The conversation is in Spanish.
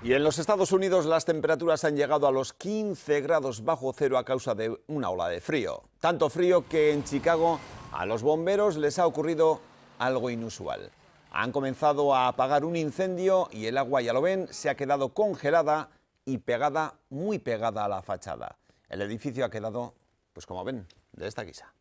Y en los Estados Unidos las temperaturas han llegado a los 15 grados bajo cero a causa de una ola de frío. Tanto frío que en Chicago a los bomberos les ha ocurrido algo inusual. Han comenzado a apagar un incendio y el agua, ya lo ven, se ha quedado congelada y pegada, muy pegada a la fachada. El edificio ha quedado, pues como ven, de esta guisa.